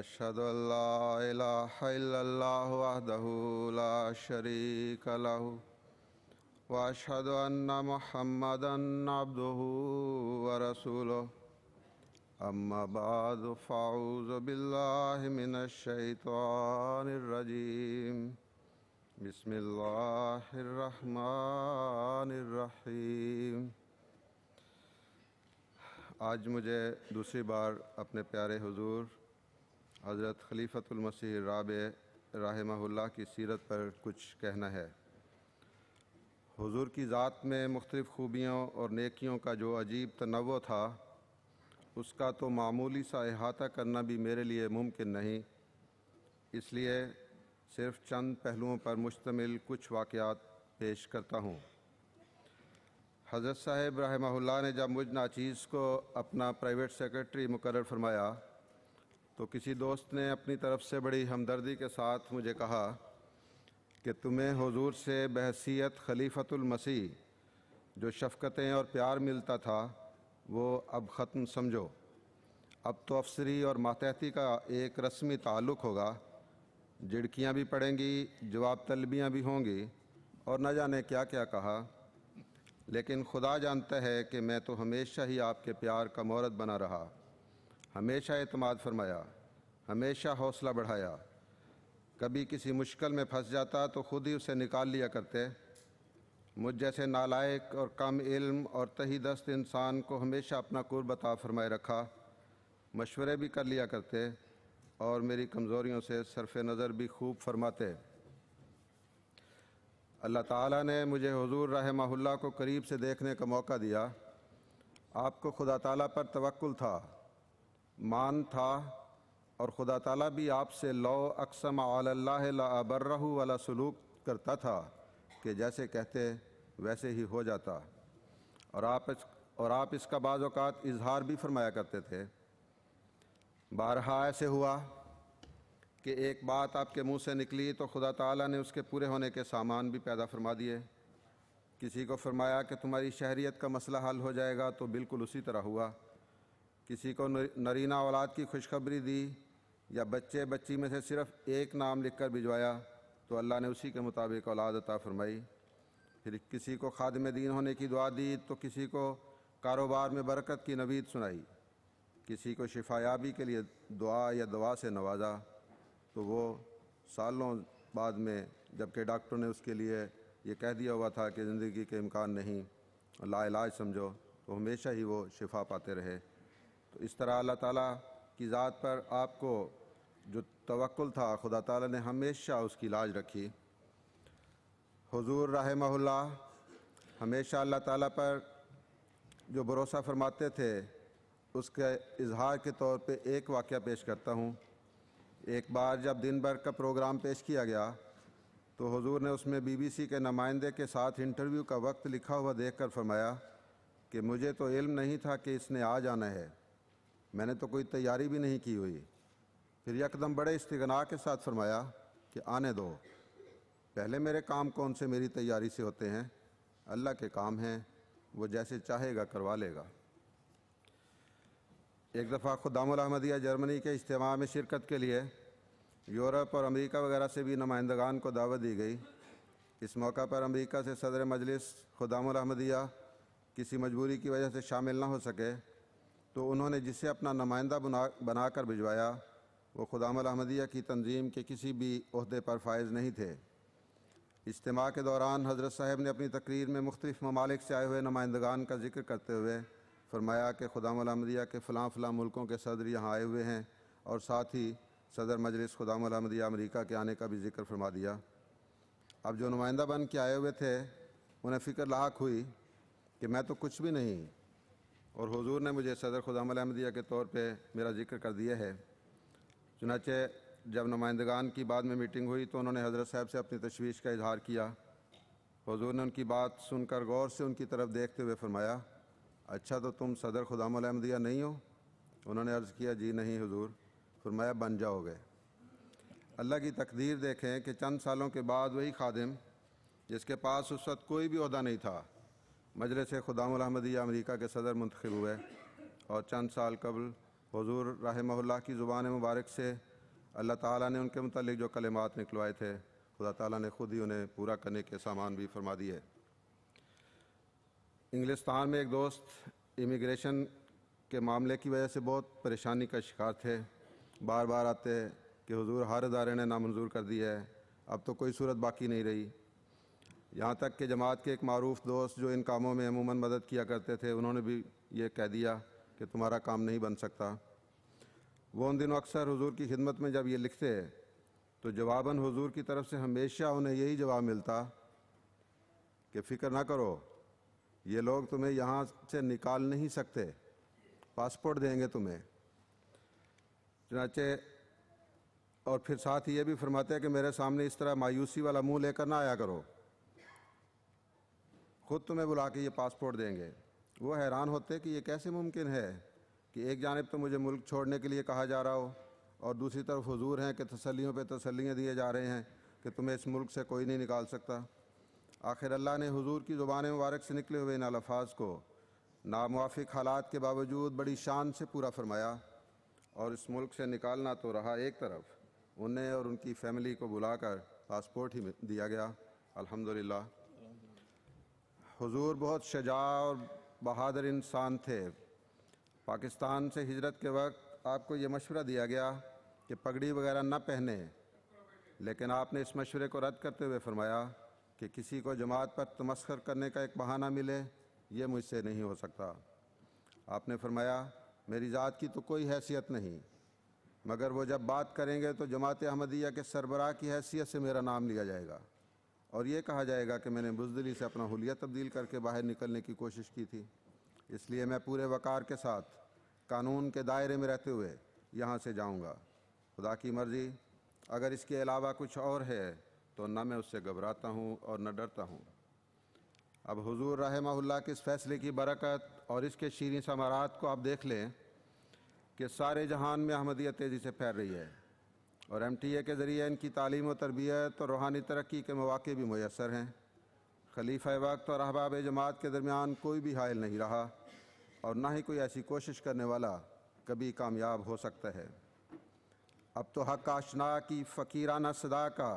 أشهد أن لا إله إلا الله وحده لا شريك له وأشهد أن محمدا عبده ورسوله أما بعد فأعوذ بالله من الشيطان الرجيم بسم الله الرحمن الرحيم आज मुझे दूसरी बार अपने प्यारे हुजूर हज़रत खलीफ़तमसी राब रहमल्ला की सीरत पर कुछ कहना है हुजूर की ज़ात में मुख्तलिफ़ ख़ूबियों और नेकियों का जो अजीब तनव था उसका तो मामूली सा अहाता करना भी मेरे लिए मुमकिन नहीं इसलिए सिर्फ चंद पहलुओं पर मुश्तमिल कुछ वाक़ात पेश करता हूँ हज़रत साहेब रहमल्ला ने जब मुझ नाचीज़ को अपना प्राइवेट सेक्रेटरी मुकर फरमाया तो किसी दोस्त ने अपनी तरफ से बड़ी हमदर्दी के साथ मुझे कहा कि तुम्हें हुजूर से बहसीत खलीफतुल मसीह जो शफ़क़तें और प्यार मिलता था वो अब ख़त्म समझो अब तो अफसरी और मातहती का एक रस्मी ताल्लुक़ होगा झिड़कियाँ भी पड़ेंगी जवाब तलबियाँ भी होंगी और न जाने क्या क्या कहा लेकिन खुदा जानता है कि मैं तो हमेशा ही आपके प्यार का मोहरत बना रहा हमेशा अतमाद फरमाया हमेशा हौसला बढ़ाया कभी किसी मुश्किल में फंस जाता तो खुद ही उसे निकाल लिया करते मुझ जैसे नालायक और कम इल्म और तही दस्त इंसान को हमेशा अपना कुर्बता फरमाए रखा मशवरे भी कर लिया करते और मेरी कमज़ोरियों से सरफ नज़र भी खूब फरमाते अल्लाह ताला ने मुझे हुजूर रहमहुल्ला को करीब से देखने का मौका दिया आपको खुदा ताला पर तवक्ल था मान था और ख़ुदा ताला भी आपसे लो अक्सम अल्लाबर वाला सलूक करता था कि जैसे कहते वैसे ही हो जाता और आप और आप इसका बाज़ात इजहार भी फरमाया करते थे बारहा ऐसे हुआ कि एक बात आपके मुंह से निकली तो खुदा ताला ने उसके पूरे होने के सामान भी पैदा फरमा दिए किसी को फरमाया कि तुम्हारी शहरीत का मसला हल हो जाएगा तो बिल्कुल उसी तरह हुआ किसी को नरीना औलाद की खुशखबरी दी या बच्चे बच्ची में से सिर्फ एक नाम लिखकर भिजवाया तो अल्लाह ने उसी के मुताबिक औलाद अता फरमाई फिर किसी को खादम दीन होने की दुआ दी तो किसी को कारोबार में बरकत की नवीद सुनाई किसी को शिफायाबी के लिए दुआ या दवा से नवाजा तो वो सालों बाद में जबकि डॉक्टर ने उसके लिए ये कह दिया हुआ था कि ज़िंदगी के इम्कान नहीं लाइलाज समझो तो हमेशा ही वो शिफा पाते रहे तो इस तरह अल्लाह ताला की ज़ात पर आपको जो तवक्ल था खुदा ताला ने हमेशा उसकी लाज रखी हुजूर रहमहुल्ला हमेशा अल्लाह ताला पर जो भरोसा फरमाते थे उसके इजहार के तौर पे एक वाक़ पेश करता हूँ एक बार जब दिन भर का प्रोग्राम पेश किया गया तो हुजूर ने उसमें बीबीसी के नुमाइंदे के साथ इंटरव्यू का वक्त लिखा हुआ देखकर फरमाया कि मुझे तो इल्म नहीं था कि इसने आ जाना है मैंने तो कोई तैयारी भी नहीं की हुई फिर यकदम बड़े इस्तगना के साथ फरमाया कि आने दो पहले मेरे काम कौन से मेरी तैयारी से होते हैं अल्लाह के काम हैं वो जैसे चाहेगा करवा लेगा एक दफ़ा खुदाम अहमदिया जर्मनी के इज्तम में शिरकत के लिए यूरोप और अमेरिका वगैरह से भी नुमाइंदगान को दावत दी गई इस मौका पर अमेरिका से सदर मजलिस खुदाम अहमदिया किसी मजबूरी की वजह से शामिल ना हो सके तो उन्होंने जिसे अपना नुमाइंदा बना बना कर भिजवाया वो खुदाम अहमदिया की तंजीम के किसी भी अहदे पर फायज़ नहीं थे इज्तम के दौरान हज़रत साहब ने अपनी तकरीर में मुख्तफ ममालिक से आए हुए नुमाइंदगान का जिक्र करते हुए फरमाया कि खुदाम अहमदिया के फ़लाँ फ़लाँ मुल्कों के सदर यहाँ आए हुए हैं और साथ ही सदर मजलिस खुदाम अहमदिया अमरीका के आने का भी जिक्र फरमा दिया अब जो नुमाइंदा बन के आए हुए थे उन्हें फ़िक्र लाक हुई कि मैं तो कुछ भी नहीं और हुजूर ने मुझे सदर खुदाम अहमदिया के तौर पे मेरा जिक्र कर दिया है चुनाचे जब नुमाइंदगान की बाद में मीटिंग हुई तो उन्होंने हज़रत साहब से अपनी तशवीश का इजहार किया हुजूर ने उनकी बात सुनकर गौर से उनकी तरफ देखते हुए फरमाया अच्छा तो तुम सदर खुदाम अहमदिया नहीं हो उन्होंने अर्ज़ किया जी नहीं हजूर फरमाया बन जाओगे अल्लाह की तकदीर देखें कि चंद सालों के बाद वही खादिम जिसके पास उस वक्त कोई भी अहदा नहीं था मजलिस अहमदिया अमरीका के सदर मंतखब हुए और चंद साल कबल हजूर रहमल्ला की ज़ुबान मुबारक से अल्लाह ताली ने उनके मतलब जो कलमात निकलवाए थे खुदा ताली ने खुद ही उन्हें पूरा करने के सामान भी फरमा दिए इंग्लिस्तान में एक दोस्त इमिग्रेशन के मामले की वजह से बहुत परेशानी का शिकार थे बार बार आते कि हज़ूर हर अदारे ने नामंजूर कर दिया है अब तो कोई सूरत बाकी नहीं रही यहाँ तक कि जमात के एक मरूफ दोस्त जो इन कामों में अमूमन मदद किया करते थे उन्होंने भी ये कह दिया कि तुम्हारा काम नहीं बन सकता वो उन दिनों अक्सर हजूर की खिदमत में जब ये लिखते तो जवाबन हजूर की तरफ से हमेशा उन्हें यही जवाब मिलता कि फ़िक्र ना करो ये लोग तुम्हें यहाँ से निकाल नहीं सकते पासपोर्ट देंगे तुम्हें चनाचे और फिर साथ ही ये भी फरमाते हैं कि मेरे सामने इस तरह मायूसी वाला मुंह लेकर ना आया करो खुद तुम्हें बुला के ये पासपोर्ट देंगे वो हैरान होते कि ये कैसे मुमकिन है कि एक जानब तो मुझे मुल्क छोड़ने के लिए कहा जा रहा हो और दूसरी तरफ हजूर हैं कि तसलियों पे तसलियाँ दिए जा रहे हैं कि तुम्हें इस मुल्क से कोई नहीं निकाल सकता आखिर अल्लाह ने हजूर की ज़ुबान मुबारक से निकले हुए इन अल्फाज को नामवाफिक हालात के बावजूद बड़ी शान से पूरा फरमाया और इस मुल्क से निकालना तो रहा एक तरफ उन्हें और उनकी फैमिली को बुलाकर पासपोर्ट ही दिया गया अल्हम्दुलिल्लाह हुजूर बहुत शजा और बहादुर इंसान थे पाकिस्तान से हिजरत के वक्त आपको ये मशवरा दिया गया कि पगड़ी वगैरह ना पहने लेकिन आपने इस मशवरे को रद्द करते हुए फरमाया कि किसी को जमात पर तमस्कर करने का एक बहाना मिले ये मुझसे नहीं हो सकता आपने फरमाया मेरी ज़ात की तो कोई हैसियत नहीं मगर वो जब बात करेंगे तो जमात अहमदिया के सरबराह की हैसियत से मेरा नाम लिया जाएगा और ये कहा जाएगा कि मैंने बुजदली से अपना हुलिया तब्दील करके बाहर निकलने की कोशिश की थी इसलिए मैं पूरे वक़ार के साथ कानून के दायरे में रहते हुए यहाँ से जाऊँगा खुदा की मर्ज़ी अगर इसके अलावा कुछ और है तो न मैं उससे घबराता हूँ और न डरता हूँ अब हुजूर रहमहुल्ला के इस फैसले की बरकत और इसके शीरी समारात को आप देख लें कि सारे जहान में अहमदियत तेज़ी से फैल रही है और एम टी ए के ज़रिए इनकी तालीम व तरबियत और रूहानी तरक्की के मौाक़े भी मैसर हैं खलीफा वक्त और अहबाब जमात के दरमियान कोई भी हायल नहीं रहा और ना ही कोई ऐसी कोशिश करने वाला कभी कामयाब हो सकता है अब तो हक आशना की फ़कीराना सदा का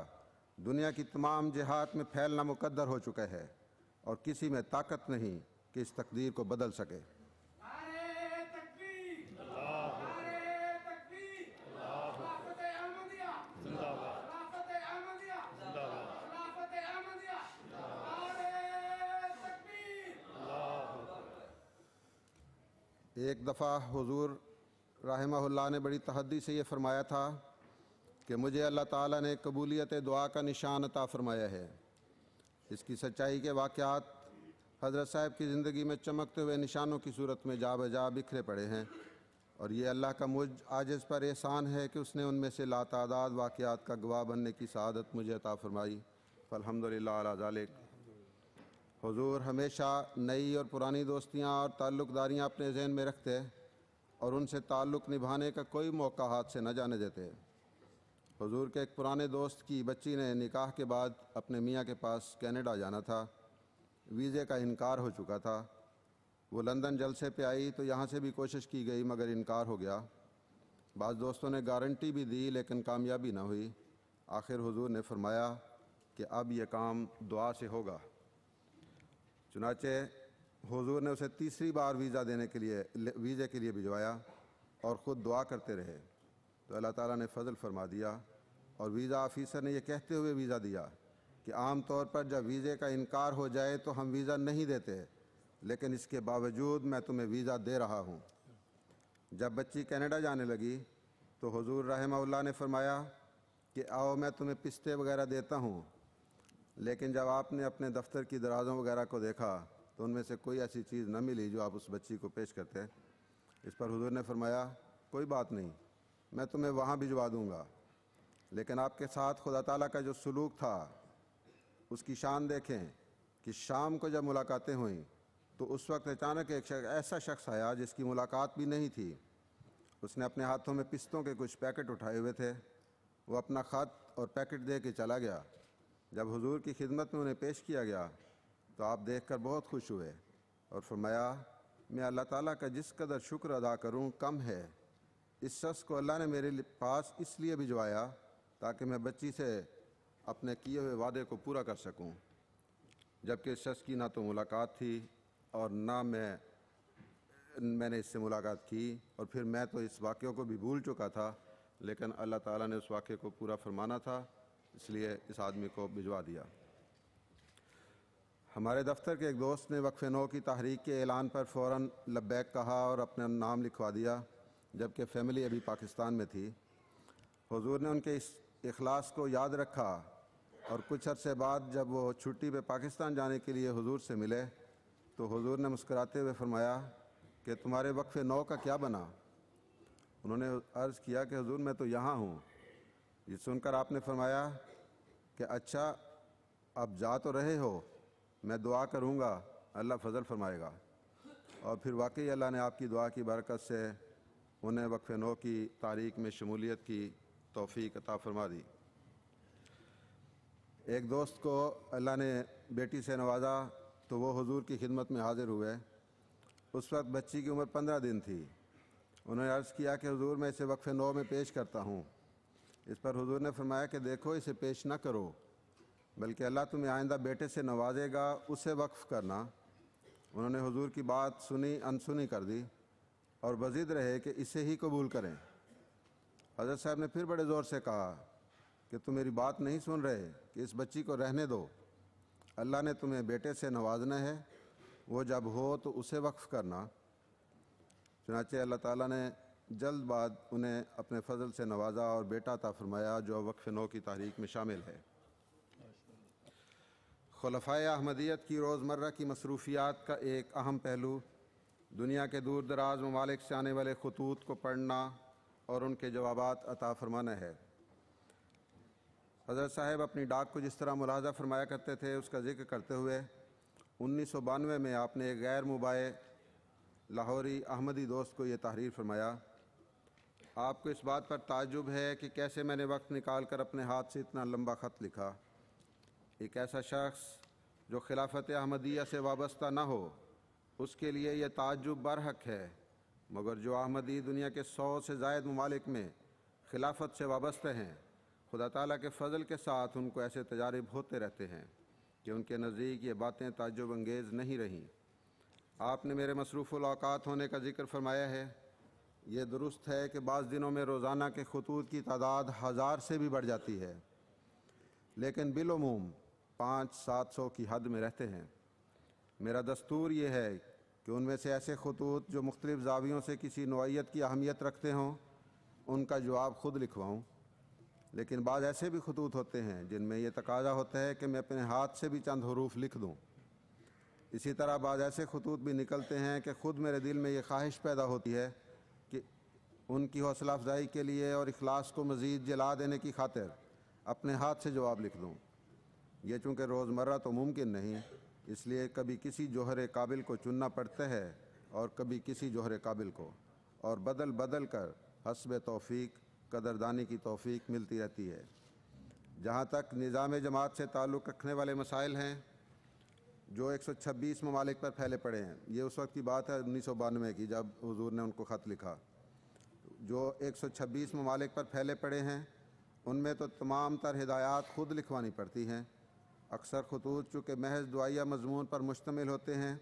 दुनिया की तमाम जहात में फैलना मुकद्दर हो चुका है और किसी में ताकत नहीं कि इस तकदीर को बदल सके दफ़ा हुजूर रहमहुल्लाह ने बड़ी तहदी से ये फरमाया था कि मुझे अल्लाह ताला ने कबूलियत दुआ का निशान अता फरमाया है इसकी सच्चाई के वाक़ात हज़रत साहब की ज़िंदगी में चमकते हुए निशानों की सूरत में जा बजा बिखरे पड़े हैं और ये अल्लाह का मुझ इस पर एहसान है कि उसने उनमें से लातादाद वाक़ात का गवाह बनने की शहादत मुझे अता फरमाई अलहमदिल्ला हुजूर हमेशा नई और पुरानी दोस्तियाँ और ताल्लुकदारियाँ अपने जहन में रखते और उनसे ताल्लुक़ निभाने का कोई मौका हाथ से न जाने देते हुजूर के एक पुराने दोस्त की बच्ची ने निकाह के बाद अपने मियाँ के पास कनाडा जाना था वीज़े का इनकार हो चुका था वो लंदन जलसे पे आई तो यहाँ से भी कोशिश की गई मगर इनकार हो गया बाद दोस्तों ने गारंटी भी दी लेकिन कामयाबी ना हुई आखिर हुजूर ने फरमाया कि अब यह काम दुआ से होगा चुनाचे हुजूर ने उसे तीसरी बार वीज़ा देने के लिए वीज़े के लिए भिजवाया और ख़ुद दुआ करते रहे तो अल्लाह ताला ने फजल फरमा दिया और वीज़ा ऑफिसर ने यह कहते हुए वीज़ा दिया कि आम तौर पर जब वीज़े का इनकार हो जाए तो हम वीज़ा नहीं देते लेकिन इसके बावजूद मैं तुम्हें वीज़ा दे रहा हूँ जब बच्ची कैनेडा जाने लगी तो हजूर रहमा ने फरमाया कि आओ मैं तुम्हें पिस्ते वगैरह देता हूँ लेकिन जब आपने अपने दफ्तर की दराजों वगैरह को देखा तो उनमें से कोई ऐसी चीज़ न मिली जो आप उस बच्ची को पेश करते इस पर हुजूर ने फरमाया कोई बात नहीं मैं तुम्हें वहाँ भिजवा दूँगा लेकिन आपके साथ खुदा तला का जो सलूक था उसकी शान देखें कि शाम को जब मुलाकातें हुई तो उस वक्त अचानक एक शख्स ऐसा शख्स आया जिसकी मुलाकात भी नहीं थी उसने अपने हाथों में पिस्तों के कुछ पैकेट उठाए हुए थे वो अपना ख़त और पैकेट दे के चला गया जब हुजूर की खिदमत में उन्हें पेश किया गया तो आप देखकर बहुत खुश हुए और फरमाया मैं अल्लाह ताला का जिस कदर शुक्र अदा करूं कम है इस शख्स को अल्लाह ने मेरे पास इसलिए भिजवाया ताकि मैं बच्ची से अपने किए हुए वादे को पूरा कर सकूं जबकि इस शख्स की ना तो मुलाकात थी और ना मैं मैंने इससे मुलाकात की और फिर मैं तो इस वाक्य को भी भूल चुका था लेकिन अल्लाह ताला ने उस वाक्य को पूरा फरमाना था इसलिए इस आदमी को भिजवा दिया हमारे दफ्तर के एक दोस्त ने वक्फ़ नो की तहरीक के ऐलान पर फ़ौर लब्बैक कहा और अपना नाम लिखवा दिया जबकि फ़ैमिली अभी पाकिस्तान में थी हजूर ने उनके इस अखलास को याद रखा और कुछ अरसे बाद जब वो छुट्टी पे पाकिस्तान जाने के लिए हुजूर से मिले तो हुजूर ने मुस्कराते हुए फरमाया कि तुम्हारे वक्फ़ नौ का क्या बना उन्होंने अर्ज़ किया कि हजूर मैं तो यहाँ हूँ ये सुनकर आपने फरमाया कि अच्छा अब जा तो रहे हो मैं दुआ करूँगा अल्लाह फजल फरमाएगा और फिर वाकई अल्लाह ने आपकी दुआ की बरकत से उन्हें वक्फ नौ की तारीख में शमूलियत की तोफ़ी अता फरमा दी एक दोस्त को अल्लाह ने बेटी से नवाजा तो वो हुजूर की खिदमत में हाज़िर हुए उस वक्त बच्ची की उम्र पंद्रह दिन थी उन्होंने अर्ज़ किया कि हुजूर मैं इसे वक्फ़ नौ में पेश करता हूँ इस पर हुजूर ने फरमाया कि देखो इसे पेश ना करो बल्कि अल्लाह तुम्हें आइंदा बेटे से नवाजेगा उसे वक्फ़ करना उन्होंने हुजूर की बात सुनी अनसुनी कर दी और वजीद रहे कि इसे ही कबूल करें हजरत साहब ने फिर बड़े ज़ोर से कहा कि तुम मेरी बात नहीं सुन रहे कि इस बच्ची को रहने दो अल्लाह ने तुम्हें बेटे से नवाजना है वो जब हो तो उसे वक्फ़ करना चुनाचे अल्लाह ताला ने जल्द बाद उन्हें अपने फजल से नवाजा और बेटा ता फरमाया जो वक्फ नौ की तहरीक में शामिल है खलफा अहमदियत की रोज़मर्रा की मसरूफियात का एक अहम पहलू दुनिया के दूर दराज ममालिक से आने वाले खतूत को पढ़ना और उनके जवाब अता फरमाना है हज़रत साहब अपनी डाक को जिस तरह मुलाजा फरमाया करते थे उसका जिक्र करते हुए उन्नीस सौ बानवे में आपने एक गैर मुबाए लाहौरी अहमदी दोस्त को ये तहरीर फरमाया आपको इस बात पर ताजुब है कि कैसे मैंने वक्त निकाल कर अपने हाथ से इतना लंबा ख़त लिखा एक ऐसा शख्स जो खिलाफत अहमदिया से वाबस्ता ना हो उसके लिए यह ताजुब बरहक है मगर जो अहमदी दुनिया के सौ से जायद ममालिक में खिलाफत से वाबस्ते हैं खुदा तला के फ़जल के साथ उनको ऐसे तजारब होते रहते हैं कि उनके नज़दीक ये बातें ताजुब अंगेज़ नहीं रहीं आपने मेरे मसरूफ़ अवकात होने का जिक्र फरमाया है ये दुरुस्त है कि बाज़ दिनों में रोज़ाना के खतूत की तादाद हज़ार से भी बढ़ जाती है लेकिन बिलूम पाँच सात सौ की हद में रहते हैं मेरा दस्तूर ये है कि उनमें से ऐसे खतूत जो मुख्तलिफ़ जावियों से किसी नोयत की अहमियत रखते हों उनका जवाब ख़ुद लिखवाऊँ लेकिन बाद ऐसे भी खतूत होते हैं जिनमें यह तकाजा होता है कि मैं अपने हाथ से भी चंद हरूफ लिख दूँ इसी तरह बाद ऐसे खतूत भी निकलते हैं कि ख़ुद मेरे दिल में ये ख्वाहिश पैदा होती है उनकी हौसला अफजाई के लिए और अखलास को मज़ीद जला देने की खातिर अपने हाथ से जवाब लिख दूँ यह चूँकि रोज़मर्रा तो मुमकिन नहीं इसलिए कभी किसी जौहर काबिल को चुनना पड़ता है और कभी किसी जौहर काबिल को और बदल बदल कर हसब तोफ़ी कदरदानी की तोफ़ी मिलती रहती है जहाँ तक निज़ाम जमात से ताल्लुक़ रखने वाले मसाइल हैं जो 126 ममालिक पर फैले पड़े हैं ये उस वक्त की बात है उन्नीस सौ बानवे की जब हजूर ने उनको ख़त लिखा जो 126 ममालिक पर फैले पड़े हैं उनमें तो तमाम तर हदायत खुद लिखवानी पड़ती हैं अक्सर खतूत चूँकि महज दुआया मजमून पर मुश्तमिल होते हैं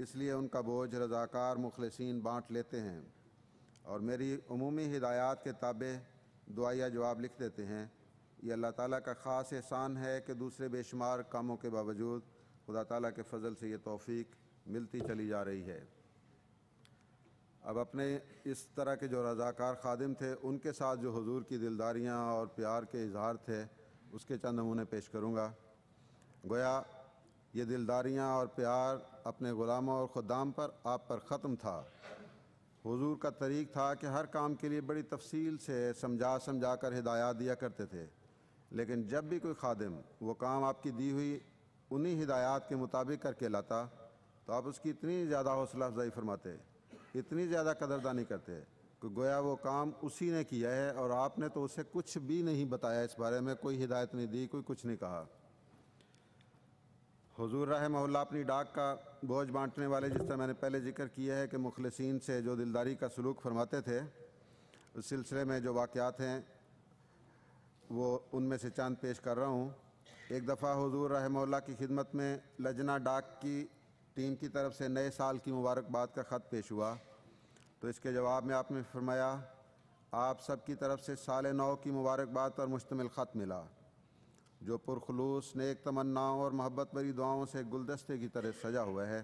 इसलिए उनका बोझ रजाकार मुखलसिन बाँट लेते हैं और मेरी अमूमी हदायत के ताबे दुआया जवाब लिख देते हैं ये अल्लाह ताली का ख़ास एहसान है कि दूसरे बेशुमार कामों के बावजूद खुदा तला के फजल से ये तोफ़ी मिलती चली जा रही है अब अपने इस तरह के जो रज़ाकार खादिम थे उनके साथ जो हजूर की दिलदारियाँ और प्यार के इजहार थे उसके चंद नमूने पेश करूँगा गोया ये दिलदारियाँ और प्यार अपने ग़ुलामों और ख़ुदाम पर आप पर ख़त्म था हुजूर का तरीक़ था कि हर काम के लिए बड़ी तफसील से समझा समझा कर हिदायत दिया करते थे लेकिन जब भी कोई खादिम वो काम आपकी दी हुई उन्हीं हिदायत के मुताबिक करके लाता तो आप उसकी इतनी ज़्यादा हौसला अफजाई फरमाते इतनी ज़्यादा कदरदानी करते हैं कि गोया वो काम उसी ने किया है और आपने तो उसे कुछ भी नहीं बताया इस बारे में कोई हिदायत नहीं दी कोई कुछ नहीं कहा हजूर राह मोहल्ला अपनी डाक का बोझ बांटने वाले जिस तरह मैंने पहले जिक्र किया है कि मुखलसिन से जो दिलदारी का सलूक फरमाते थे उस सिलसिले में जो वाक़ात हैं वो उनमें से चांद पेश कर रहा हूँ एक दफ़ा हजूर राह मोहल्ला की खिदमत में लजना डाक की टीम की तरफ से नए साल की मुबारकबाद का ख़त पेश हुआ तो इसके जवाब में आपने फरमाया आप सब की तरफ से साल नौ की मुबारकबाद पर मुश्तमिल ख़त मिला जो पुरखलूस नेक तमन्नाओं और मोहब्बत भरी दुआओं से गुलदस्ते की तरह सजा हुआ है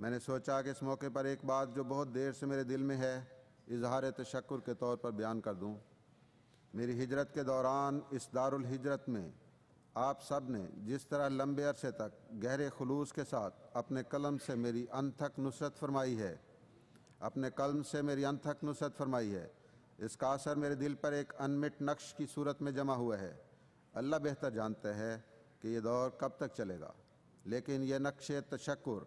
मैंने सोचा कि इस मौके पर एक बात जो बहुत देर से मेरे दिल में है इजहार तशक्र के तौर पर बयान कर दूँ मेरी हिजरत के दौरान इस दारुल हिजरत में आप सब ने जिस तरह लंबे अरसे तक गहरे खलूस के साथ अपने कलम से मेरी अनथक नुसरत फरमाई है अपने कलम से मेरी अनथक नुसरत फरमाई है इसका असर मेरे दिल पर एक अनमिट नक्श की सूरत में जमा हुआ है अल्लाह बेहतर जानते हैं कि यह दौर कब तक चलेगा लेकिन यह नक्श तशक्र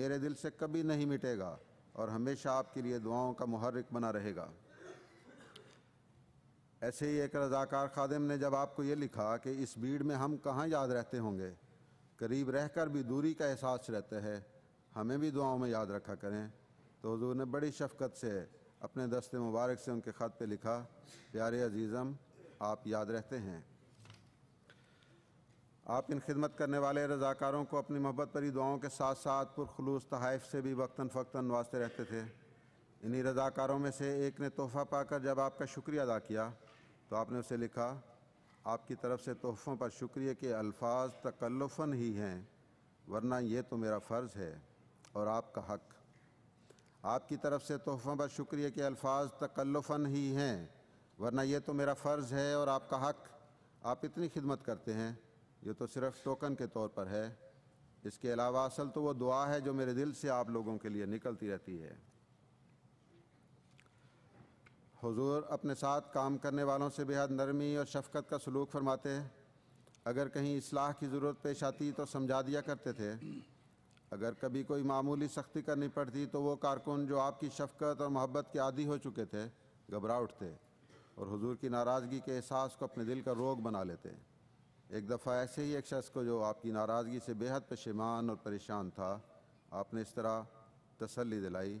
मेरे दिल से कभी नहीं मिटेगा और हमेशा आपके लिए दुआओं का महरक बना रहेगा ऐसे ही एक रज़ाकार खादिम ने जब आपको ये लिखा कि इस भीड़ में हम कहाँ याद रहते होंगे करीब रहकर भी दूरी का एहसास रहता है हमें भी दुआओं में याद रखा करें तो हजूर ने बड़ी शफकत से अपने दस्ते मुबारक से उनके ख़त पे लिखा प्यारे अजीज़म आप याद रहते हैं आप इन खिदमत करने वाले रज़ाकारों को अपनी मोहब्बत परी दुआओं के साथ साथ पुरखलूस तहफ़ से भी वक्ता फ़क्ता नवाजते रहते थे इन्हीं रज़ाकारों में से एक ने तोहफ़ा पाकर जब आपका शुक्रिया अदा किया तो आपने उसे लिखा आपकी तरफ से तोहफ़ों पर शुक्रिया के अल्फाज तकल्लफन ही हैं वरना ये तो मेरा फ़र्ज़ है और आपका हक़ आपकी तरफ से तोहफ़ों पर शुक्रिया के अल्फाज तकल्लुफन ही हैं वरना ये तो मेरा फ़र्ज़ है और आपका हक आप इतनी खिदमत करते हैं ये तो सिर्फ टोकन के तौर पर है इसके अलावा असल तो वो दुआ है जो मेरे दिल से आप लोगों के लिए निकलती रहती है हुजूर अपने साथ काम करने वालों से बेहद नरमी और शफकत का सलूक फरमाते हैं अगर कहीं असलाह की ज़रूरत पेश आती तो समझा दिया करते थे अगर कभी कोई मामूली सख्ती करनी पड़ती तो वो कारकुन जो आपकी शफकत और मोहब्बत के आदि हो चुके थे घबरा उठते और हुजूर की नाराज़गी के एहसास को अपने दिल का रोग बना लेते एक दफ़ा ऐसे ही एक शख्स को जो आपकी नाराज़गी से बेहद पशेमान और परेशान था आपने इस तरह तसल्ली दिलाई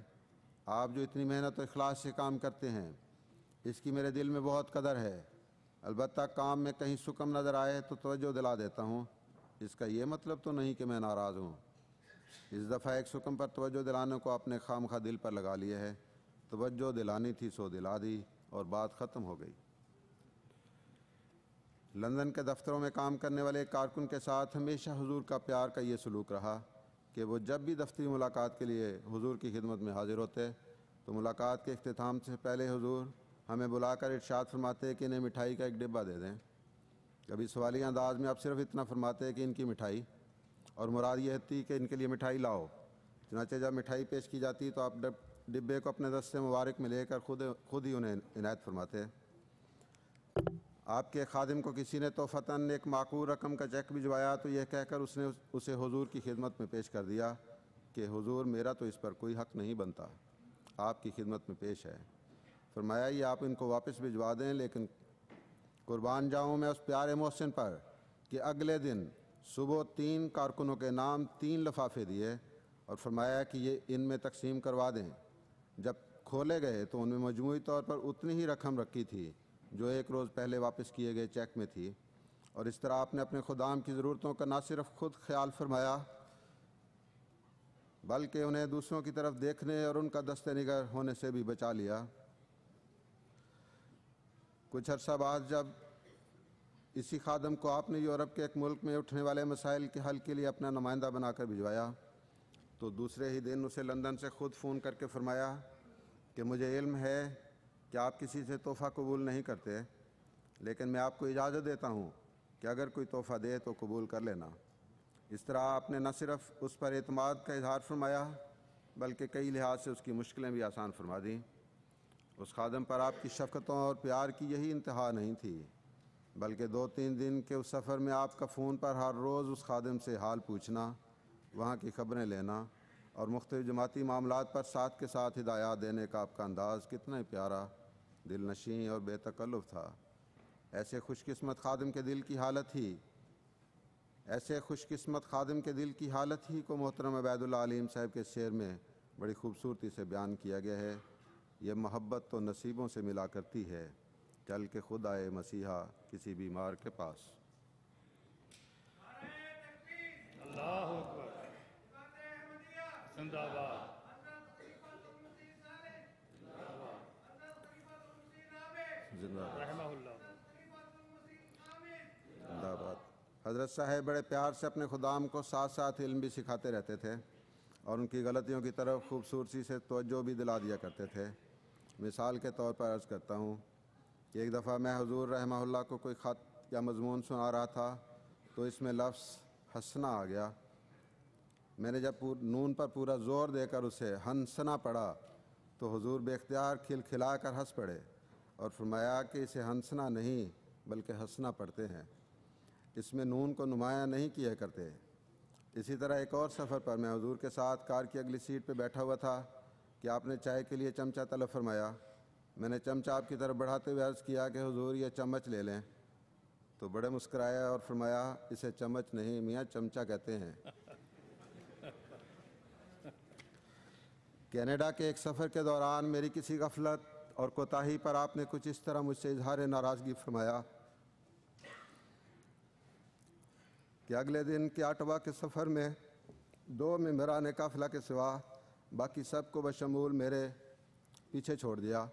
आप जो इतनी मेहनत और अखलास से काम करते हैं इसकी मेरे दिल में बहुत कदर है अलबत् काम में कहीं सुकम नज़र आए तो तवज्जो दिला देता हूँ इसका ये मतलब तो नहीं कि मैं नाराज़ हूँ इस दफ़ा एक सुकम पर तोज्जो दिलाने को आपने खाम खा दिल पर लगा लिए है तोज्जो दिलानी थी सो दिला दी और बात ख़त्म हो गई लंदन के दफ्तरों में काम करने वाले कारकुन के साथ हमेशा हुजूर का प्यार का ये सलूक रहा कि वो जब भी दफ्तरी मुलाकात के लिए हुजूर की खिदमत में हाजिर होते तो मुलाकात के अख्ताम से पहले हुजूर हमें बुलाकर इर्शाद फरमाते कि इन्हें मिठाई का एक डिब्बा दे दें कभी सवालिया अंदाज में आप सिर्फ इतना फरमाते हैं कि इनकी मिठाई और मुराद यह थी कि इनके लिए मिठाई लाओ चनाचे जब मिठाई पेश की जाती तो आप डिब्बे को अपने दस्ते मुबारक में लेकर खुद खुद ही उन्हें इनायत फरमाते आपके खादिम को किसी ने तोहफ़ता एक माकूल रकम का चेक भिजवाया तो यह कहकर उसने उसे हुजूर की खिदमत में पेश कर दिया कि हुजूर मेरा तो इस पर कोई हक नहीं बनता आपकी खिदमत में पेश है फरमाया ये आप इनको वापस भिजवा दें लेकिन कुर्बान जाऊँ मैं उस प्यारे मोहसिन पर कि अगले दिन सुबह तीन कारकुनों के नाम तीन लफाफे दिए और फरमाया कि ये इन में तकसीम करवा दें जब खोले गए तो उनमें मजमू तौर पर उतनी ही रकम रखी थी जो एक रोज़ पहले वापस किए गए चेक में थी और इस तरह आपने अपने खुदाम की ज़रूरतों का ना सिर्फ खुद ख्याल फरमाया बल्कि उन्हें दूसरों की तरफ देखने और उनका दस्त निगर होने से भी बचा लिया कुछ अरसा बाद जब इसी खादम को आपने यूरोप के एक मुल्क में उठने वाले मसाइल के हल के लिए अपना नुमाइंदा बनाकर भिजवाया तो दूसरे ही दिन उसे लंदन से ख़ुद फ़ोन करके फरमाया कि मुझे इल्म है कि आप किसी से तोहफ़ा कबूल नहीं करते लेकिन मैं आपको इजाज़त देता हूँ कि अगर कोई तोहफ़ा दे तो कबूल कर लेना इस तरह आपने न सिर्फ उस पर अतमाद का इजहार फरमाया बल्कि कई लिहाज से उसकी मुश्किलें भी आसान फरमा दी उस खादम पर आपकी शफकतों और प्यार की यही इंतहा नहीं थी बल्कि दो तीन दिन के उस सफ़र में आपका फ़ोन पर हर रोज़ उस खादम से हाल पूछना वहाँ की ख़बरें लेना और मुख्त जमाती मामला पर साथ के साथ हिदायत देने का आपका अंदाज़ कितना ही प्यारा दिल नशीं और बेतकल्लुफ़ था ऐसे खुशकस्मत खादम के दिल की हालत ही ऐसे खुशकस्मत खादम के दिल की हालत ही को मोहतरम अबैदुल्ला साहब के शेर में बड़ी खूबसूरती से बयान किया गया है यह मोहब्बत तो नसीबों से मिला करती है चल के खुद आए मसीहा किसी बीमार के पास जिंदाबाद हजरत साहब बड़े प्यार से अपने खुदाम को साथ साथ इल्म भी सिखाते रहते थे और उनकी गलतियों की तरफ खूबसूरती से तोज्जो भी दिला दिया करते थे मिसाल के तौर पर अर्ज़ करता हूँ एक दफ़ा मैं हजूर रहमल्ला को कोई ख़त या मजमून सुना रहा था तो इसमें लफ्स हंसना आ गया मैंने जब नून पर पूरा ज़ोर देकर उसे हंसना पड़ा तो हजूर बेख्तियार खिलखिला कर हंस पड़े और फरमाया कि इसे हंसना नहीं बल्कि हंसना पड़ते हैं इसमें नून को नुमाया नहीं किया करते इसी तरह एक और सफ़र पर मैं हजूर के साथ कार की अगली सीट पर बैठा हुआ था कि आपने चाय के लिए चमचा तलब फरमाया मैंने चमचा आपकी तरफ बढ़ाते हुए अर्ज़ किया कि हुजूर यह चम्मच ले लें तो बड़े मुस्कराए और फरमाया इसे चम्मच नहीं मियाँ चमचा कहते हैं कनाडा के एक सफ़र के दौरान मेरी किसी गफलत और कोताही पर आपने कुछ इस तरह मुझसे इजहार नाराज़गी फरमाया कि अगले दिन के आटवा के सफ़र में दो मेम्बरान काफिला के सिवा बाकी सब को बशमूल मेरे पीछे छोड़ दिया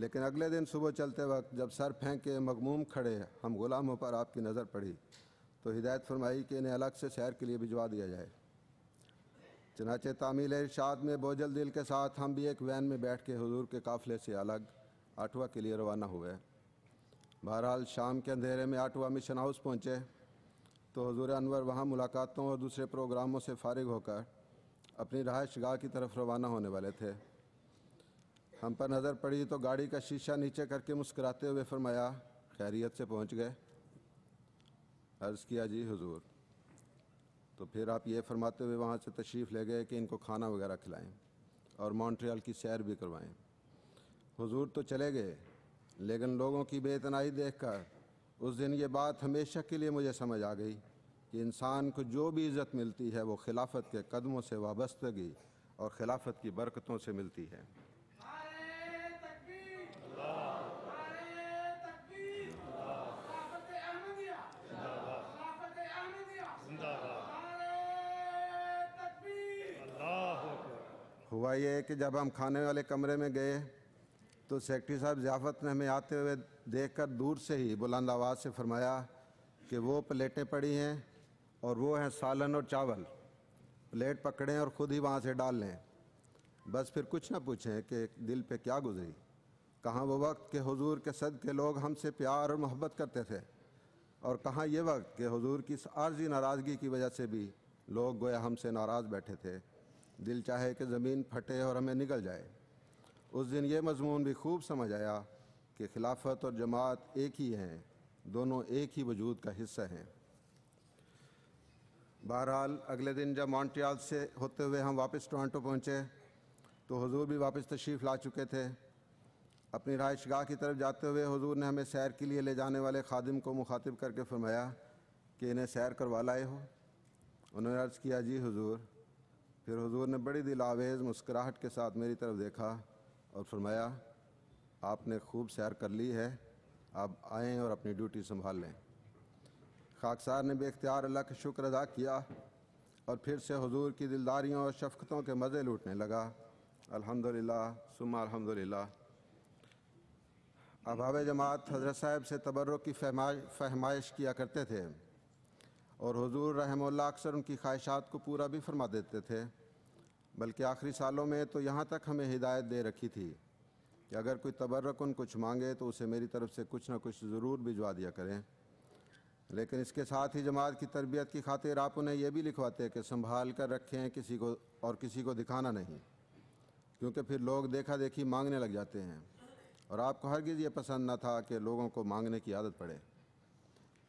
लेकिन अगले दिन सुबह चलते वक्त जब सर फेंक के मगमूम खड़े हम गुलामों पर आपकी नज़र पड़ी तो हिदायत फरमाई कि इन्हें अलग से शहर के लिए भिजवा दिया जाए चनाचे तामील इर्शाद में बोझल दिल के साथ हम भी एक वैन में बैठ के हजूर के काफ़िले से अलग आठवा के लिए रवाना हुए बहरहाल शाम के अंधेरे में आठवा मिशन हाउस पहुँचे तो हजूर अनवर वहाँ मुलाकातों और दूसरे प्रोग्रामों से फारिग होकर अपनी रहायश गाह की तरफ रवाना होने वाले थे हम पर नज़र पड़ी तो गाड़ी का शीशा नीचे करके मुस्कुराते हुए फरमाया खैरियत से पहुंच गए अर्ज़ किया जी हुजूर तो फिर आप ये फरमाते हुए वहाँ से तशरीफ़ ले गए कि इनको खाना वगैरह खिलाएं और मॉन्ट्रियल की सैर भी करवाएं हुजूर तो चले गए लेकिन लोगों की बेतनाई देखकर उस दिन ये बात हमेशा के लिए मुझे समझ आ गई कि इंसान को जो भी इज़्ज़त मिलती है वो खिलाफत के कदमों से वाबस्तगी और खिलाफत की बरकतों से मिलती है हुआ ये है कि जब हम खाने वाले कमरे में गए तो सेक्रेटरी साहब ज़ियाफ़त ने हमें आते हुए देखकर दूर से ही बुलंद आवाज़ से फरमाया कि वो प्लेटें पड़ी हैं और वो हैं सालन और चावल प्लेट पकड़ें और ख़ुद ही वहाँ से डाल लें बस फिर कुछ ना पूछें कि दिल पे क्या गुजरी कहाँ वो वक्त के हुजूर के सद के लोग हमसे प्यार और मोहब्बत करते थे और कहाँ ये वक्त के हुजूर की आर्जी नाराज़गी की वजह से भी लोग गोया हमसे नाराज़ बैठे थे दिल चाहे कि ज़मीन फटे और हमें निकल जाए उस दिन ये मजमून भी खूब समझ आया कि खिलाफत और जमात एक ही हैं दोनों एक ही वजूद का हिस्सा हैं बहरहाल अगले दिन जब मॉन्ट्रियाल से होते हुए हम वापस टोरंटो पहुँचे तो हजूर भी वापस तशरीफ़ ला चुके थे अपनी रहाइश गाह की तरफ जाते हुए हजूर ने हमें सैर के लिए ले जाने वाले खादिम को मुखातिब करके फरमाया कि इन्हें सैर करवा लाए हो उन्होंने अर्ज़ किया जी हजूर फिर हुजूर ने बड़ी दिलावेज़ मुस्कराहट के साथ मेरी तरफ़ देखा और फरमाया आपने खूब सैर कर ली है आप आएँ और अपनी ड्यूटी संभाल लें खाकसार ने इख्तियार अल्लाह का शुक्र अदा किया और फिर से हुजूर की दिलदारियों और शफकतों के मज़े लूटने लगा अल्हम्दुलिल्लाह सुम्मा अल्हम्दुलिल्लाह अभाव जमात हजरत साहब से तबर्र की फहमाइश किया करते थे और हजूर रहमल्ला अक्सर उनकी ख्वाहिशात को पूरा भी फरमा देते थे बल्कि आखिरी सालों में तो यहाँ तक हमें हिदायत दे रखी थी कि अगर कोई तबर्रक कुछ मांगे तो उसे मेरी तरफ़ से कुछ ना कुछ ज़रूर भिजवा दिया करें लेकिन इसके साथ ही जमात की तरबियत की खातिर आप उन्हें यह भी लिखवाते कि संभाल कर रखें किसी को और किसी को दिखाना नहीं क्योंकि फिर लोग देखा देखी मांगने लग जाते हैं और आपको हरगिज़ ये पसंद ना था कि लोगों को मांगने की आदत पड़े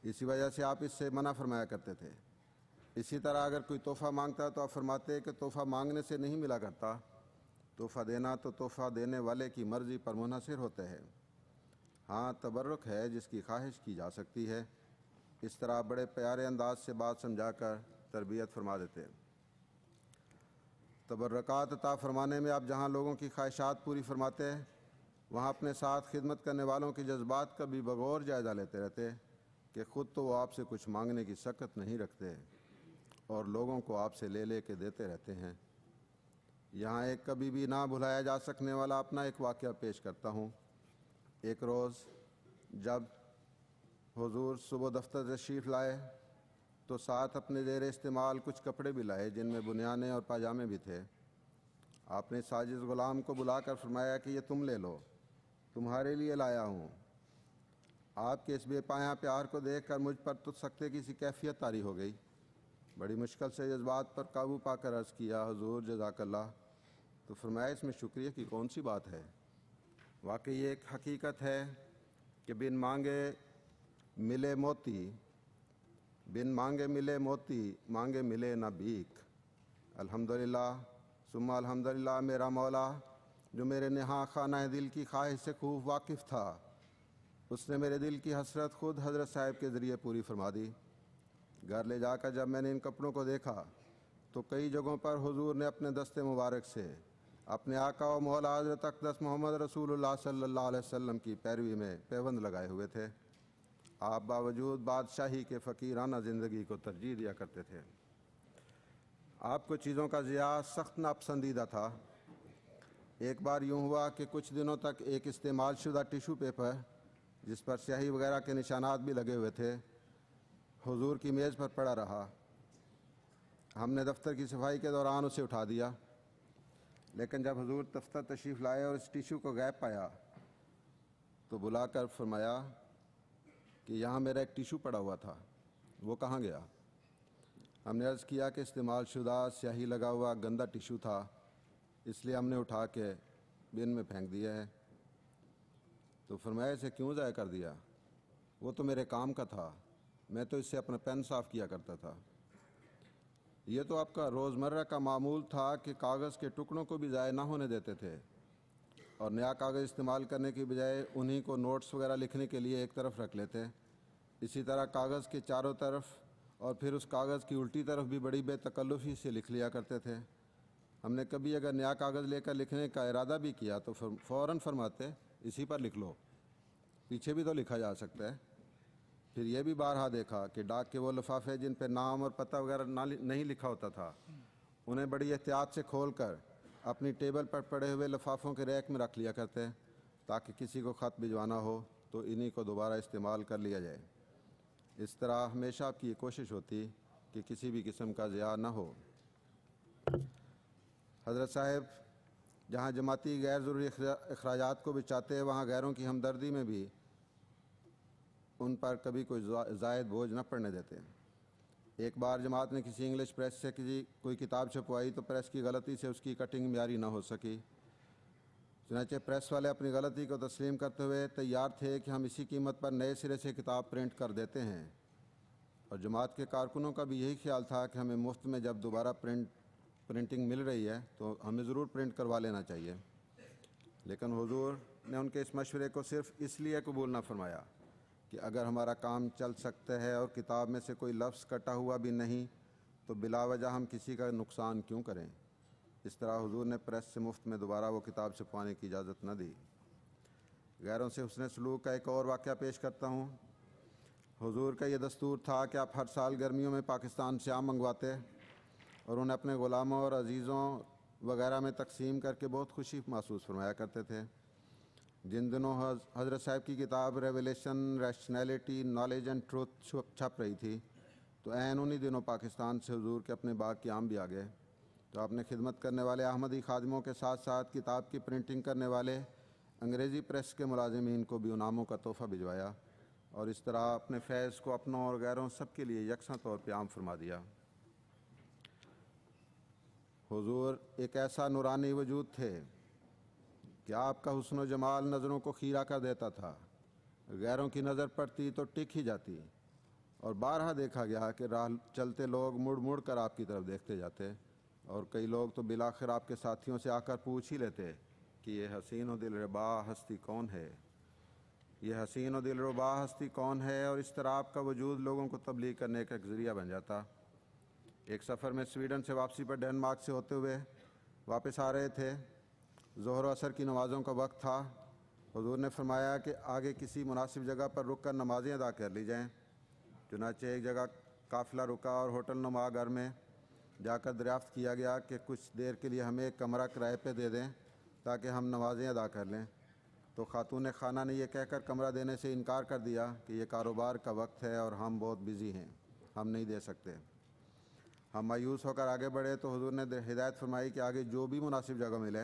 इसी वजह से आप इससे मना फरमाया करते थे इसी तरह अगर कोई तोहफ़ा मांगता है तो आप फरमाते कि तोहफ़ा मांगने से नहीं मिला करता तोहफ़ा देना तो तोहफ़ा देने वाले की मर्ज़ी पर मुनसर होते हैं हाँ तबर्रुक है जिसकी ख्वाहिश की जा सकती है इस तरह आप बड़े प्यारे अंदाज से बात समझा कर तरबियत फरमा देते हैं तबरक़ात अता फरमाने में आप जहाँ लोगों की ख्वाहिशात पूरी फरमाते हैं वहाँ अपने साथ खिदमत करने वालों के जज्बात का भी बगौर जायज़ा लेते रहते हैं कि खुद तो वो आपसे कुछ मांगने की सकत नहीं रखते और लोगों को आपसे ले ले के देते रहते हैं यहाँ एक कभी भी ना भुलाया जा सकने वाला अपना एक वाक्य पेश करता हूँ एक रोज़ जब हुजूर सुबह दफ्तर तशरीफ़ लाए तो साथ अपने जेर इस्तेमाल कुछ कपड़े भी लाए जिनमें बुनियाने और पाजामे भी थे आपने साजिश ग़ुलाम को बुलाकर फरमाया कि ये तुम ले लो तुम्हारे लिए लाया हूँ आपके इस बेपाया प्यार को देख कर मुझ पर तो सकते की सी कैफियत तारी हो गई बड़ी मुश्किल से जज्बात पर काबू पाकर अर्ज़ किया हजूर जजाकल्ला तो फरमाया इसमें शुक्रिया की कौन सी बात है वाकई ये एक हकीकत है कि बिन मांगे मिले मोती बिन मांगे मिले मोती मांगे मिले ना भीख अल्हम्दुलिल्लाह सुम्मा अल्हम्दुलिल्लाह मेरा मौला जो मेरे नहा खाना दिल की ख्वाहिश से खूब वाकिफ़ था उसने मेरे दिल की हसरत खुद हजरत साहब के ज़रिए पूरी फरमा दी घर ले जाकर जब मैंने इन कपड़ों को देखा तो कई जगहों पर हुजूर ने अपने दस्ते मुबारक से अपने आका और मौला हजरत अकदस मोहम्मद रसूलुल्लाह सल्लल्लाहु अलैहि वसल्लम की पैरवी में पैबंद लगाए हुए थे आप बावजूद बादशाही के फ़कीराना ज़िंदगी को तरजीह दिया करते थे आपको चीज़ों का ज़िया सख्त नापसंदीदा था एक बार यूँ हुआ कि कुछ दिनों तक एक इस्तेमाल शुदा टिशू पेपर जिस पर स्याही वगैरह के निशानात भी लगे हुए थे हुजूर की मेज़ पर पड़ा रहा हमने दफ्तर की सफाई के दौरान उसे उठा दिया लेकिन जब हुजूर दफ्तर तशरीफ़ लाए और इस टिशू को गैप पाया तो बुलाकर फरमाया कि यहाँ मेरा एक टिशू पड़ा हुआ था वो कहाँ गया हमने अर्ज़ किया कि इस्तेमाल शुदा स्याही लगा हुआ गंदा टिशू था इसलिए हमने उठा के बिन में फेंक दिया है तो फरमाया इसे क्यों ज़ाया कर दिया वो तो मेरे काम का था मैं तो इससे अपना पेन साफ़ किया करता था ये तो आपका रोज़मर्रा का मामूल था कि कागज़ के टुकड़ों को भी ज़ाय ना होने देते थे और नया कागज़ इस्तेमाल करने की बजाय उन्हीं को नोट्स वगैरह लिखने के लिए एक तरफ रख लेते इसी तरह कागज़ के चारों तरफ और फिर उस कागज़ की उल्टी तरफ भी बड़ी बेतकल्लुफ़ी से लिख लिया करते थे हमने कभी अगर नया कागज़ लेकर लिखने का इरादा भी किया तो फ़ौर फरमाते इसी पर लिख लो पीछे भी तो लिखा जा सकता है फिर यह भी बारहा देखा कि डाक के वो लफाफे जिन पर नाम और पता वगैरह ना नहीं लिखा होता था उन्हें बड़ी एहतियात से खोल कर अपनी टेबल पर पड़े हुए लफाफों के रैक में रख लिया करते हैं ताकि किसी को ख़त भिजवाना हो तो इन्हीं को दोबारा इस्तेमाल कर लिया जाए इस तरह हमेशा आपकी ये कोशिश होती कि किसी भी किस्म का ज़िया ना हो हज़रत साहब जहाँ जमाती गैर ज़रूरी अखराज को भी चाहते हैं वहाँ गैरों की हमदर्दी में भी उन पर कभी कोई जायद बोझ न पड़ने देते हैं एक बार जमात ने किसी इंग्लिश प्रेस से किसी कोई किताब छपवाई तो प्रेस की गलती से उसकी कटिंग म्यारी ना हो सकी चुनाचे प्रेस वाले अपनी गलती को तस्लीम करते हुए तैयार थे कि हम इसी कीमत पर नए सिरे से किताब प्रिंट कर देते हैं और जमात के कारकुनों का भी यही ख्याल था कि हमें मुफ्त में जब दोबारा प्रिंट प्रिंटिंग मिल रही है तो हमें ज़रूर प्रिंट करवा लेना चाहिए लेकिन हजूर ने उनके इस मशवरे को सिर्फ इसलिए कबूल ना फरमाया कि अगर हमारा काम चल सकता है और किताब में से कोई लफ्ज़ कटा हुआ भी नहीं तो बिलावजह हम किसी का नुकसान क्यों करें इस तरह हुजूर ने प्रेस से मुफ्त में दोबारा वो किताब छुपाने की इजाज़त न दी गैरों से उसने सलूक का एक और वाक़ पेश करता हूँ हजूर का ये दस्तूर था कि आप हर साल गर्मियों में पाकिस्तान से आम मंगवाते और उन्हें अपने ग़ुलामों और अज़ीज़ों वगैरह में तकसीम करके बहुत खुशी महसूस फरमाया करते थे जिन दिनों हज़रत साहब की किताब Revelation Rationality Knowledge and Truth छप रही थी तो एन उन्हीं दिनों पाकिस्तान से हजूर के अपने बाग के आम भी आ गए तो आपने खिदमत करने वाले अहमदी खादमों के साथ साथ किताब की प्रिंटिंग करने वाले अंग्रेज़ी प्रेस के मुलाजमीन को भी उनामों का तोहफ़ा भिजवाया और इस तरह अपने फैज़ को अपनों और गैरों सब के लिए यकसा तौर पर आम फरमा दिया हुजूर एक ऐसा नूरानी वजूद थे कि आपका हुसन जमाल नज़रों को खीरा कर देता था गैरों की नज़र पड़ती तो टिक ही जाती और बारहा देखा गया कि राह चलते लोग मुड़ मुड़ कर आपकी तरफ देखते जाते और कई लोग तो बिलाखिर आपके साथियों से आकर पूछ ही लेते कि यह हसीन दिल रबा हस्ती कौन है ये हसीन दिल रबा हस्ती कौन है और इस तरह आपका वजूद लोगों को तबलीग करने का एक ज़रिया बन जाता एक सफ़र में स्वीडन से वापसी पर डेनमार्क से होते हुए वापस आ रहे थे जहर असर की नमाज़ों का वक्त था हजूर ने फरमाया कि आगे किसी मुनासिब जगह पर रुक कर नमाज़ें अदा कर ली जाएँ चुनाचे एक जगह काफिला रुका और होटल नुमा घर में जाकर दरियाफ़्त किया गया कि कुछ देर के लिए हमें एक कमरा किराए पर दे दें ताकि हम नमाज़ें अदा कर लें तो ख़ातून खाना ने यह कहकर कमरा देने से इनकार कर दिया कि यह कारोबार का वक्त है और हम बहुत बिज़ी हैं हम नहीं दे सकते हम मायूस होकर आगे बढ़े तो हजूर ने हिदायत फरमाई कि आगे जो भी मुनासिब जगह मिले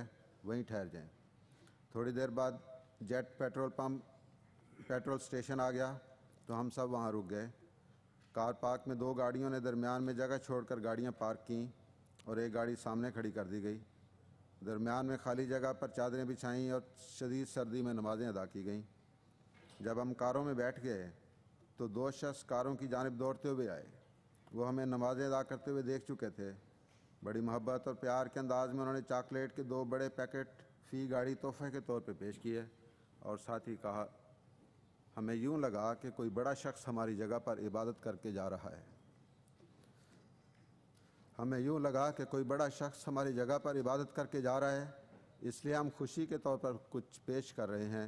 वहीं ठहर जाएं थोड़ी देर बाद jet petrol pump petrol station आ गया तो हम सब वहाँ रुक गए कार पार्क में दो गाड़ियों ने दरमियान में जगह छोड़कर गाड़ियाँ पार्क की और एक गाड़ी सामने खड़ी कर दी गई दरमियान में खाली जगह पर चादरें बिछाईं और शदीद सर्दी में नमाज़ें अदा की गईं जब हम कारों में बैठ गए तो दो शख्स कारों की जानब दौड़ते हुए आए वो हमें नमाजें अदा करते हुए देख चुके थे बड़ी मोहब्बत और प्यार के अंदाज में उन्होंने चॉकलेट के दो बड़े पैकेट फ़ी गाड़ी तोहफे के तौर पर पेश किए और साथ ही कहा हमें यूं लगा कि कोई बड़ा शख्स हमारी जगह पर इबादत करके जा रहा है हमें यूं लगा कि कोई बड़ा शख्स हमारी जगह पर इबादत करके जा रहा है इसलिए हम खुशी के तौर पर कुछ पेश कर रहे हैं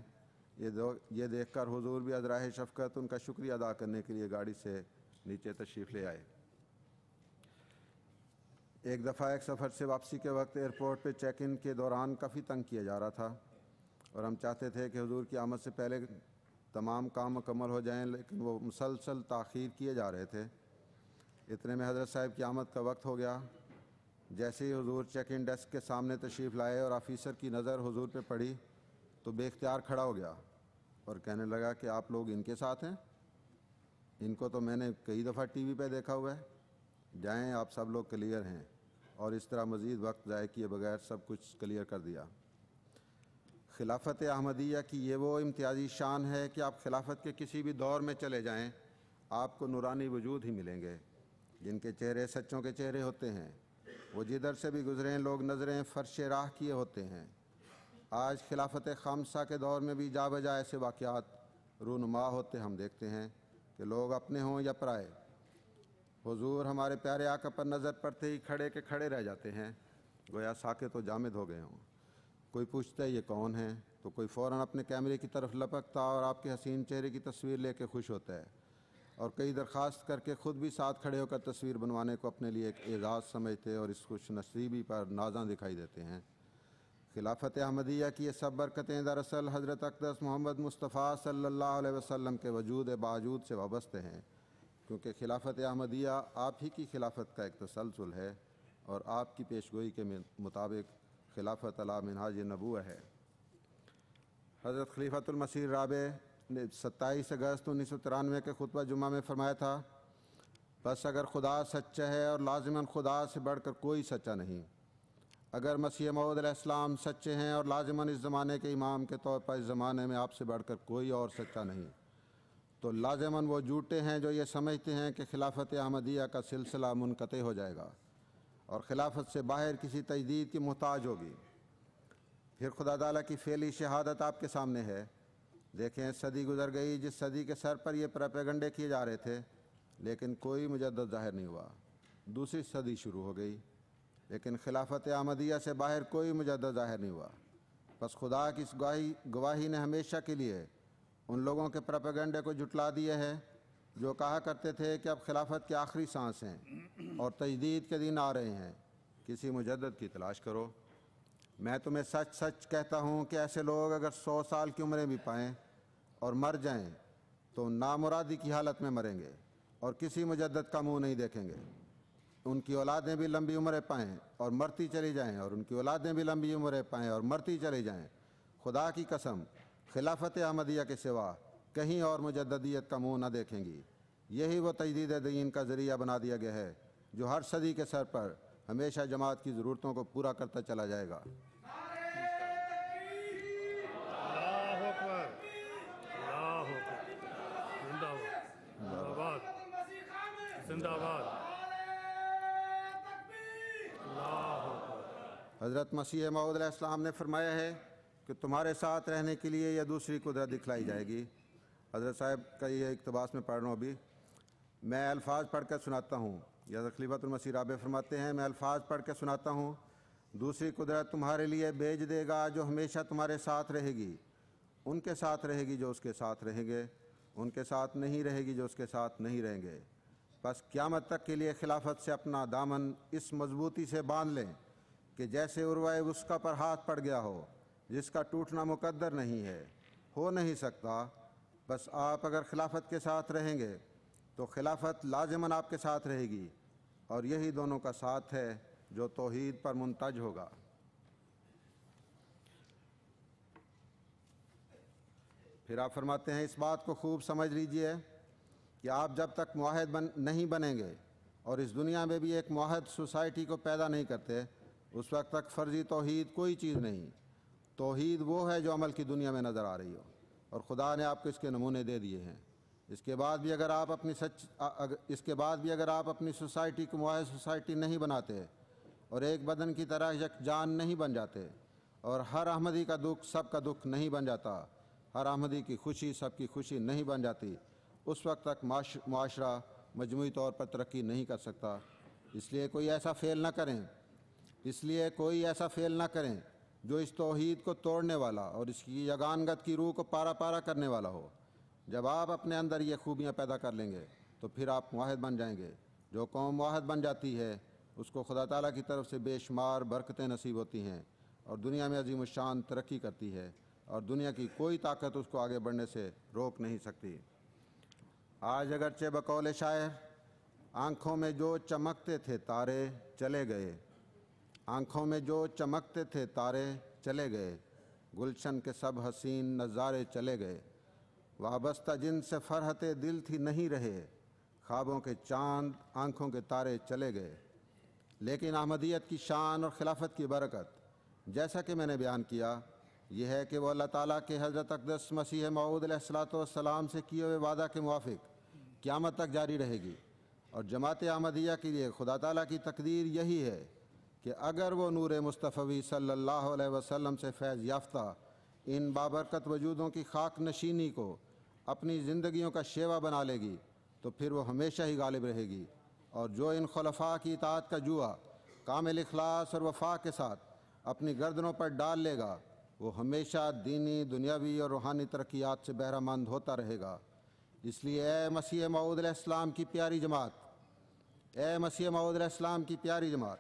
ये दो ये देख कर हजूर भी अदराह शफकत उनका शुक्रिया अदा करने के लिए गाड़ी से नीचे तशरीफ़ ले आए एक दफ़ा एक सफ़र से वापसी के वक्त एयरपोर्ट पे चेक इन के दौरान काफ़ी तंग किया जा रहा था और हम चाहते थे कि हजूर की आमद से पहले तमाम काम मुकम्मल हो जाएँ लेकिन वो मुसलसल तखीर किए जा रहे थे इतने में हजरत साहब की आमद का वक्त हो गया जैसे ही हजूर चेक इन डेस्क के सामने तशरीफ़ लाए और आफिसर की नज़र हजूर पर पड़ी तो बेख्तियार खड़ा हो गया और कहने लगा कि आप लोग इनके साथ हैं इनको तो मैंने कई दफ़ा वी पर देखा हुआ है जाएँ आप सब लोग क्लियर हैं और इस तरह मज़ीद वक्त ज़ाय किए बगैर सब कुछ क्लियर कर दिया खिलाफत अहमदिया की ये वो इम्तियाजी शान है कि आप खिलाफत के किसी भी दौर में चले जाएं आपको नूरानी वजूद ही मिलेंगे जिनके चेहरे सच्चों के चेहरे होते हैं वो जिधर से भी गुजरे हैं लोग नज़रें फर्श राह किए होते हैं आज खिलाफत खामसा के दौर में भी जा बजा ऐसे वाक़ रूनुमा होते हम देखते हैं कि लोग अपने हों या पराए हुजूर हमारे प्यारे आका पर नज़र पड़ते ही खड़े के खड़े रह जाते हैं गोया साके तो जामिद हो गए हों कोई पूछता है ये कौन है तो कोई फ़ौर अपने कैमरे की तरफ लपकता और आपके हसीन चेहरे की तस्वीर लेके खुश होता है और कई दरख्वास्त करके ख़ुद भी साथ खड़े होकर तस्वीर बनवाने को अपने लिए एक एजाज़ समझते और इस खुश नसीबी पर नाजा दिखाई देते हैं खिलाफत अहमदिया की ये सब बरकतें दरअसल हज़रत अकदस मोहम्मद मुस्तफ़ा सल्लल्लाहु अलैहि वसल्लम के वजूद बाजूद से वाबस्ते हैं क्योंकि खिलाफत अहमदिया आप ही की खिलाफत का एक तसलसल तो है और आपकी पेश गोई के मुताबिक खिलाफत अला मिनहाज नबू है हज़रत खलीफतमसीर राब ने सत्ताईस अगस्त उन्नीस सौ तिरानवे के खुतब जुमा में फरमाया था बस अगर खुदा सच्चा है और लाजमन खुदा से बढ़ कर कोई सच्चा नहीं अगर मसीह मऊदलाम सच्चे हैं और लाजमन इस ज़माने के इमाम के तौर पर इस ज़माने में आपसे बढ़कर कोई और सच्चा नहीं तो लाजमन वो जूटे हैं जो ये समझते हैं कि खिलाफत अहमदिया का सिलसिला मुनक़ हो जाएगा और ख़िलाफ़त से बाहर किसी तजदीद की मोहताज होगी फिर खुदा तला की फैली शहादत आपके सामने है देखें सदी गुजर गई जिस सदी के सर पर यह प्रपेगंडे किए जा रहे थे लेकिन कोई मुजद ज़ाहिर नहीं हुआ दूसरी सदी शुरू हो गई लेकिन खिलाफत आमदिया से बाहर कोई मुजद ज़ाहिर नहीं हुआ बस खुदा की इस गवाही गवाही ने हमेशा के लिए उन लोगों के प्रपगेंडे को जुटला दिए है जो कहा करते थे कि अब खिलाफत की आखिरी सांस हैं और तजदीद के दिन आ रहे हैं किसी मुजद की तलाश करो मैं तुम्हें सच सच कहता हूँ कि ऐसे लोग अगर सौ साल की उम्रें भी पाएँ और मर जाएँ तो नामुरादी की हालत में मरेंगे और किसी मुजद का मुँह नहीं देखेंगे उनकी औलादें भी लंबी उम्रें पाएँ और मरती चली जाएँ और उनकी औलादें भी लंबी उम्रें पाएँ और मरती चली जाएँ खुदा की कसम खिलाफत अहमदिया के सिवा कहीं और मुजदियत का मुँह न देखेंगी यही वो तजदीद दीन का ज़रिया बना दिया गया है जो हर सदी के सर पर हमेशा जमात की ज़रूरतों को पूरा करता चला जाएगा हज़रत मसीह मऊद ने फरमाया है कि तुम्हारे साथ रहने के लिए या दूसरी कुदरत दिखलाई जाएगी हजरत साहब का यह इकतबास में पढ़ रहा हूँ अभी मैं अल्फाज पढ़ कर सुनाता हूँ या खलीफतमसी राब फरमाते हैं मैं अल्फाज पढ़ कर सुनाता हूँ दूसरी कुदरत तुम्हारे लिए भेज देगा जो हमेशा तुम्हारे साथ रहेगी उनके साथ रहेगी जो उसके साथ रहेंगे उनके साथ नहीं रहेगी जो उसके साथ नहीं रहेंगे बस क़्यामत तक के लिए खिलाफत से अपना दामन इस मजबूती से बांध लें कि जैसे उर्वा उसका पर हाथ पड़ गया हो जिसका टूटना मुकद्दर नहीं है हो नहीं सकता बस आप अगर खिलाफत के साथ रहेंगे तो खिलाफत लाजमन आपके साथ रहेगी और यही दोनों का साथ है जो तोहद पर मुंतज होगा फिर आप फरमाते हैं इस बात को खूब समझ लीजिए कि आप जब तक माहद बन नहीं बनेंगे और इस दुनिया में भी एक माहद सोसाइटी को पैदा नहीं करते उस वक्त तक फ़र्जी तोहद कोई चीज़ नहीं तोहद वो है जो अमल की दुनिया में नज़र आ रही हो और ख़ुदा ने आपको इसके नमूने दे दिए हैं इसके बाद भी अगर आप अपनी सच अग, इसके बाद भी अगर आप अपनी सोसाइटी को मुआह सोसाइटी नहीं बनाते और एक बदन की तरह यकजान नहीं बन जाते और हर अहमदी का दुख सब का दुख नहीं बन जाता हर अहमदी की खुशी सब की खुशी नहीं बन जाती उस वक्त तक माशरा मजमू तौर पर तरक्की नहीं कर सकता इसलिए कोई ऐसा फेल ना करें इसलिए कोई ऐसा फेल ना करें जो इस तोहद को तोड़ने वाला और इसकी यगानगत की रूह को पारा पारा करने वाला हो जब आप अपने अंदर ये खूबियाँ पैदा कर लेंगे तो फिर आप वाहद बन जाएंगे जो कौम वाहद बन जाती है उसको खुदा ताली की तरफ से बेशुमार बरकतें नसीब होती हैं और दुनिया में अजीम शान तरक्की करती है और दुनिया की कोई ताकत उसको आगे बढ़ने से रोक नहीं सकती आज अगरचे बकौल शायर आँखों में जो चमकते थे तारे चले गए आंखों में जो चमकते थे तारे चले गए गुलशन के सब हसीन नज़ारे चले गए वाबस्ता जिन से फरहत दिल थी नहीं रहे ख्वाबों के चांद आंखों के तारे चले गए लेकिन अहमदियत की शान और खिलाफत की बरकत जैसा कि मैंने बयान किया यह है कि वह अल्लाह ताली के हज़रत अकदस मसीह मऊदलाम से किए हुए वादा के मुआफ़ क़्यामत तक जारी रहेगी और जमात अहमदिया के लिए खुदा ताली की तकदीर यही है कि अगर वो नूर मुस्तफ़ी सल्लल्लाहु अलैहि वसल्लम से फैज़ याफ्ता इन बाबरकत वजूदों की खाक नशीनी को अपनी ज़िंदगियों का शेवा बना लेगी तो फिर वो हमेशा ही गालिब रहेगी और जो इन खलफा की इतात का जुआ कामिल इखलास और वफा के साथ अपनी गर्दनों पर डाल लेगा वो हमेशा दीनी दुनियावी और रूहानी तरक्यात से बहरामंद होता रहेगा इसलिए ए मसीह मऊदलाम की प्यारी जमात ए मसीह मऊदलाम की प्यारी जमात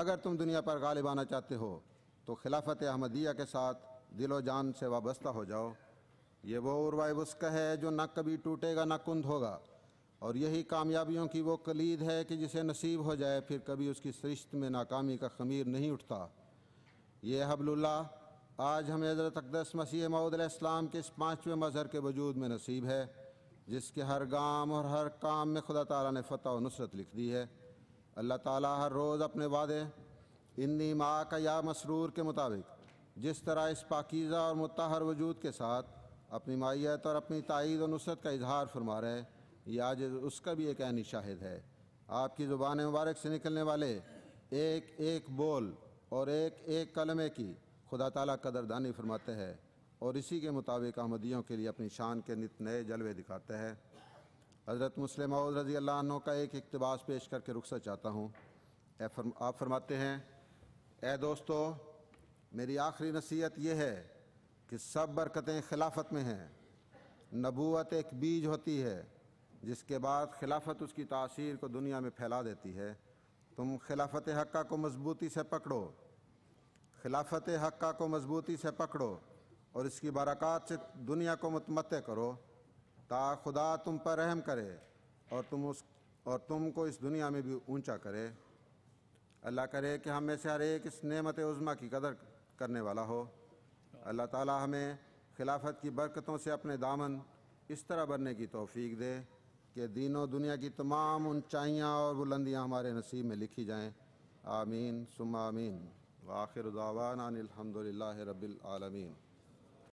अगर तुम दुनिया पर गालिब आना चाहते हो तो खिलाफत अहमदिया के साथ दिलो जान से वाबस्ता हो जाओ ये वो उर्वा वस्क है जो ना कभी टूटेगा ना कुंद होगा और यही कामयाबियों की वो कलीद है कि जिसे नसीब हो जाए फिर कभी उसकी सरिश्त में नाकामी का खमीर नहीं उठता ये हबलुल्ला आज हमें हजरत अकदस मसीह मऊदलाम के इस पाँचवें मज़हर के वजूद में नसीब है जिसके हर गाम और हर काम में खुदा तला ने फ़तह और नुसरत लिख दी है अल्लाह ताला हर रोज़ अपने वादे इन्नी माँ का या मसरूर के मुताबिक जिस तरह इस पाकिज़ा और मतहर वजूद के साथ अपनी माइत और अपनी तइद और नुसरत का इजहार फरमा रहे ये आज उसका भी एक ऐनी शाहिद है आपकी ज़ुबान मुबारक से निकलने वाले एक एक बोल और एक एक कलमे की खुदा ताला कदरदानी फरमाते हैं और इसी के मुताबिक अहमदियों के लिए अपनी शान के नित नए जलवे दिखाते हैं हज़रत मुस्लिम रज़ी अल्लाह का एक इकतबास पेश करके रुखसत चाहता हूँ फर्म, आप फरमाते हैं ए दोस्तों मेरी आखिरी नसीहत यह है कि सब बरकतें खिलाफत में हैं नबूत एक बीज होती है जिसके बाद खिलाफत उसकी तासीर को दुनिया में फैला देती है तुम खिलाफत हक्का को मजबूती से पकड़ो खिलाफत हक्का को मजबूती से पकड़ो और इसकी बरक़ात से दुनिया को मतमत करो ता खुदा तुम पर रहम करे और तुम उस और तुमको इस दुनिया में भी ऊंचा करे अल्लाह करे कि हम में से हर एक इस नेमत उज़मा की कदर करने वाला हो अल्लाह ताला हमें खिलाफत की बरकतों से अपने दामन इस तरह बनने की तोफ़ी दे कि दीनों दुनिया की तमाम ऊंचाइयां और बुलंदियाँ हमारे नसीब में लिखी जाएँ आमीन सुम आमीन वाखिर दावाना अलहमदिल्ला रबालमीन